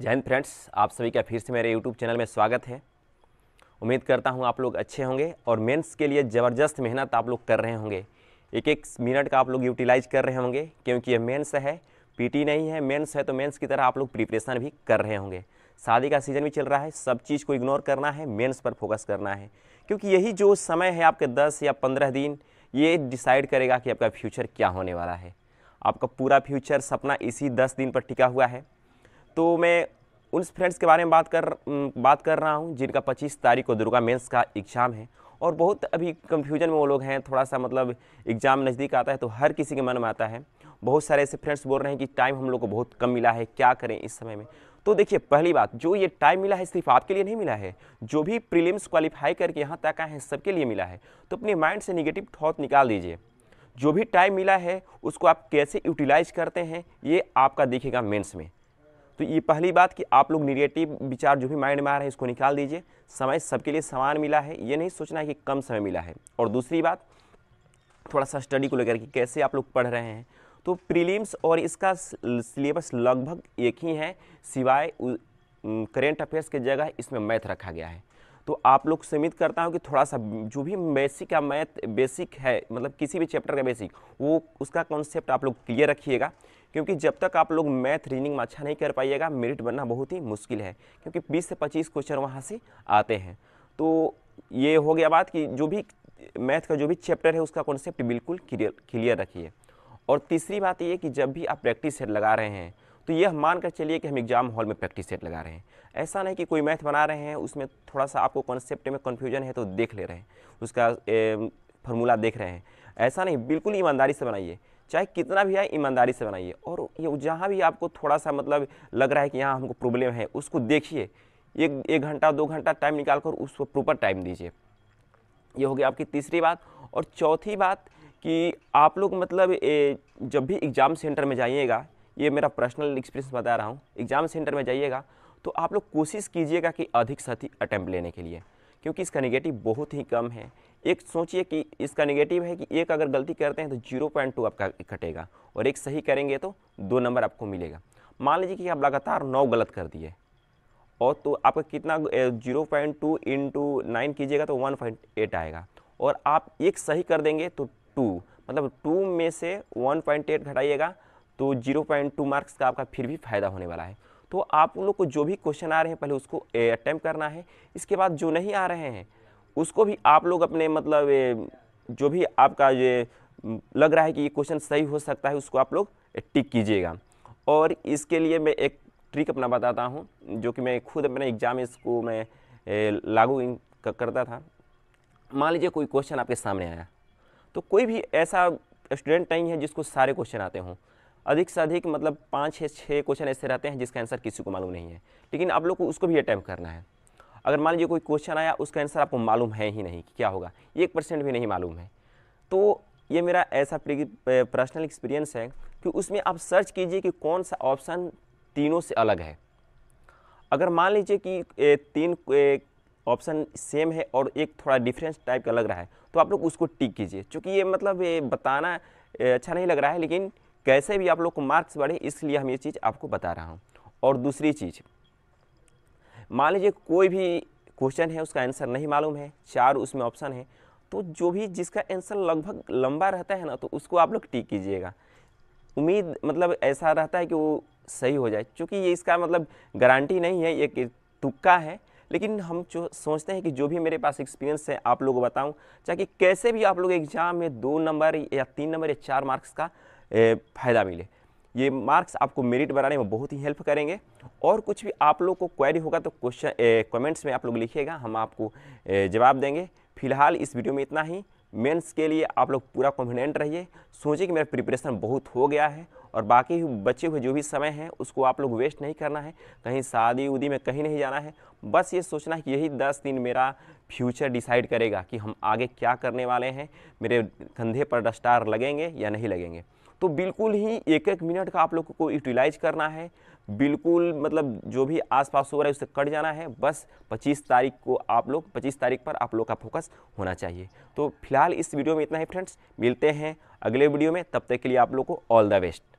जय हिंद फ्रेंड्स आप सभी का फिर से मेरे यूट्यूब चैनल में स्वागत है उम्मीद करता हूँ आप लोग अच्छे होंगे और मेंस के लिए ज़बरदस्त मेहनत आप लोग कर रहे होंगे एक एक मिनट का आप लोग यूटिलाइज कर रहे होंगे क्योंकि ये मेंस है पीटी नहीं है मेंस है तो मेंस की तरह आप लोग प्रिपरेशन भी कर रहे होंगे शादी का सीज़न भी चल रहा है सब चीज़ को इग्नोर करना है मेन्स पर फोकस करना है क्योंकि यही जो समय है आपके दस या पंद्रह दिन ये डिसाइड करेगा कि आपका फ्यूचर क्या होने वाला है आपका पूरा फ्यूचर सपना इसी दस दिन पर टिका हुआ है तो मैं उन फ्रेंड्स के बारे में बात कर बात कर रहा हूँ जिनका पच्चीस तारीख को दुर्गा मेंस का एग्ज़ाम है और बहुत अभी कंफ्यूजन में वो लोग हैं थोड़ा सा मतलब एग्ज़ाम नज़दीक आता है तो हर किसी के मन में आता है बहुत सारे ऐसे फ्रेंड्स बोल रहे हैं कि टाइम हम लोग को बहुत कम मिला है क्या करें इस समय में तो देखिए पहली बात जो ये टाइम मिला है सिर्फ आपके लिए नहीं मिला है जो भी प्रीलिम्स क्वालिफाई करके यहाँ तक आए हैं सबके लिए मिला है तो अपने माइंड से निगेटिव थॉट निकाल दीजिए जो भी टाइम मिला है उसको आप कैसे यूटिलाइज करते हैं ये आपका देखेगा मेंस में तो ये पहली बात कि आप लोग निगेटिव विचार जो भी माइंड में आ रहा है इसको निकाल दीजिए समय सबके लिए समान मिला है ये नहीं सोचना है कि कम समय मिला है और दूसरी बात थोड़ा सा स्टडी को लेकर कि कैसे आप लोग पढ़ रहे हैं तो प्रीलिम्स और इसका सिलेबस लगभग एक ही है सिवाय करेंट अफेयर्स की जगह इसमें मैथ रखा गया है तो आप लोग सीमित करता हूँ कि थोड़ा सा जो भी बेसिक का मैथ बेसिक है मतलब किसी भी चैप्टर का बेसिक वो उसका कॉन्सेप्ट आप लोग क्लियर रखिएगा क्योंकि जब तक आप लोग मैथ रीजनिंग में अच्छा नहीं कर पाइएगा मेरिट बनना बहुत ही मुश्किल है क्योंकि बीस से पच्चीस क्वेश्चन वहाँ से आते हैं तो ये हो गया बात कि जो भी मैथ का जो भी चैप्टर है उसका कॉन्सेप्ट बिल्कुल क्लियर क्लियर रखिए और तीसरी बात ये कि जब भी आप प्रैक्टिस सेट लगा रहे हैं तो यह मान कर चलिए कि हम एग्ज़ाम हॉल में प्रैक्टिस सेट लगा रहे हैं ऐसा नहीं कि कोई मैथ बना रहे हैं उसमें थोड़ा सा आपको कॉन्सेप्ट में कन्फ्यूजन है तो देख ले रहे हैं उसका फार्मूला देख रहे हैं ऐसा नहीं बिल्कुल ईमानदारी से बनाइए चाहे कितना भी आए ईमानदारी से बनाइए और ये जहाँ भी आपको थोड़ा सा मतलब लग रहा है कि यहाँ हमको प्रॉब्लम है उसको देखिए एक एक घंटा दो घंटा टाइम निकाल कर उसको प्रॉपर टाइम दीजिए ये हो गया आपकी तीसरी बात और चौथी बात कि आप लोग मतलब ए, जब भी एग्ज़ाम सेंटर में जाइएगा ये मेरा पर्सनल एक्सपीरियंस बता रहा हूँ एग्ज़ाम सेंटर में जाइएगा तो आप लोग कोशिश कीजिएगा कि अधिक से अधिक अटैम्प्ट लेने के लिए क्योंकि इसका निगेटिव बहुत ही कम है एक सोचिए कि इसका निगेटिव है कि एक अगर गलती करते हैं तो जीरो पॉइंट टू आपका कटेगा और एक सही करेंगे तो दो नंबर आपको मिलेगा मान लीजिए कि आप लगातार नौ गलत कर दिए और तो आपका कितना zero point two into nine कीजिएगा तो वन पॉइंट एट आएगा और आप एक सही कर देंगे तो टू मतलब टू में से वन पॉइंट एट घटाइएगा तो जीरो पॉइंट टू मार्क्स का आपका फिर भी फ़ायदा होने वाला है तो आप उन लोग को जो भी क्वेश्चन आ रहे हैं पहले उसको अटैम्प करना है इसके बाद जो नहीं आ रहे हैं उसको भी आप लोग अपने मतलब जो भी आपका ये लग रहा है कि ये क्वेश्चन सही हो सकता है उसको आप लोग टिक कीजिएगा और इसके लिए मैं एक ट्रिक अपना बताता हूँ जो कि मैं खुद अपने एग्ज़ाम में इसको मैं लागू करता था मान लीजिए कोई क्वेश्चन आपके सामने आया तो कोई भी ऐसा स्टूडेंट नहीं है जिसको सारे क्वेश्चन आते हों अधिक से अधिक मतलब पाँच या छः क्वेश्चन ऐसे रहते हैं जिसका आंसर किसी को मालूम नहीं है लेकिन आप लोग को उसको भी अटैम्प करना है अगर मान लीजिए कोई क्वेश्चन आया उसका आंसर आपको मालूम है ही नहीं कि क्या होगा एक परसेंट भी नहीं मालूम है तो ये मेरा ऐसा पर्सनल एक्सपीरियंस है कि उसमें आप सर्च कीजिए कि कौन सा ऑप्शन तीनों से अलग है अगर मान लीजिए कि तीन ऑप्शन सेम है और एक थोड़ा डिफरेंस टाइप का लग रहा है तो आप लोग उसको टिक कीजिए क्योंकि ये मतलब ये बताना अच्छा नहीं लग रहा है लेकिन कैसे भी आप लोग को मार्क्स बढ़े इसलिए हम ये चीज़ आपको बता रहा हूँ और दूसरी चीज़ मान लीजिए कोई भी क्वेश्चन है उसका आंसर नहीं मालूम है चार उसमें ऑप्शन है तो जो भी जिसका आंसर लगभग लंबा रहता है ना तो उसको आप लोग टिक कीजिएगा उम्मीद मतलब ऐसा रहता है कि वो सही हो जाए क्योंकि ये इसका मतलब गारंटी नहीं है ये तुक्का है लेकिन हम जो सोचते हैं कि जो भी मेरे पास एक्सपीरियंस है आप लोगों को बताऊं चाहे कैसे भी आप लोग एग्ज़ाम में दो नंबर या तीन नंबर या चार मार्क्स का फ़ायदा मिले ये मार्क्स आपको मेरिट बनाने में बहुत ही हेल्प करेंगे और कुछ भी आप लोग को क्वेरी होगा तो क्वेश्चन कमेंट्स में आप लोग लिखिएगा हम आपको जवाब देंगे फिलहाल इस वीडियो में इतना ही मेंस के लिए आप लोग पूरा कॉन्फिडेंट रहिए सोचिए कि मेरा प्रिपरेशन बहुत हो गया है और बाकी बचे हुए जो भी समय है उसको आप लोग वेस्ट नहीं करना है कहीं शादी उदी में कहीं नहीं जाना है बस ये सोचना है कि यही दस दिन मेरा फ्यूचर डिसाइड करेगा कि हम आगे क्या करने वाले हैं मेरे कंधे पर डस्टार लगेंगे या नहीं लगेंगे तो बिल्कुल ही एक एक मिनट का आप लोग को यूटिलाइज करना है बिल्कुल मतलब जो भी आसपास हो रहा है उससे कट जाना है बस 25 तारीख को आप लोग 25 तारीख पर आप लोग का फोकस होना चाहिए तो फिलहाल इस वीडियो में इतना ही फ्रेंड्स मिलते हैं अगले वीडियो में तब तक के लिए आप लोग को ऑल द बेस्ट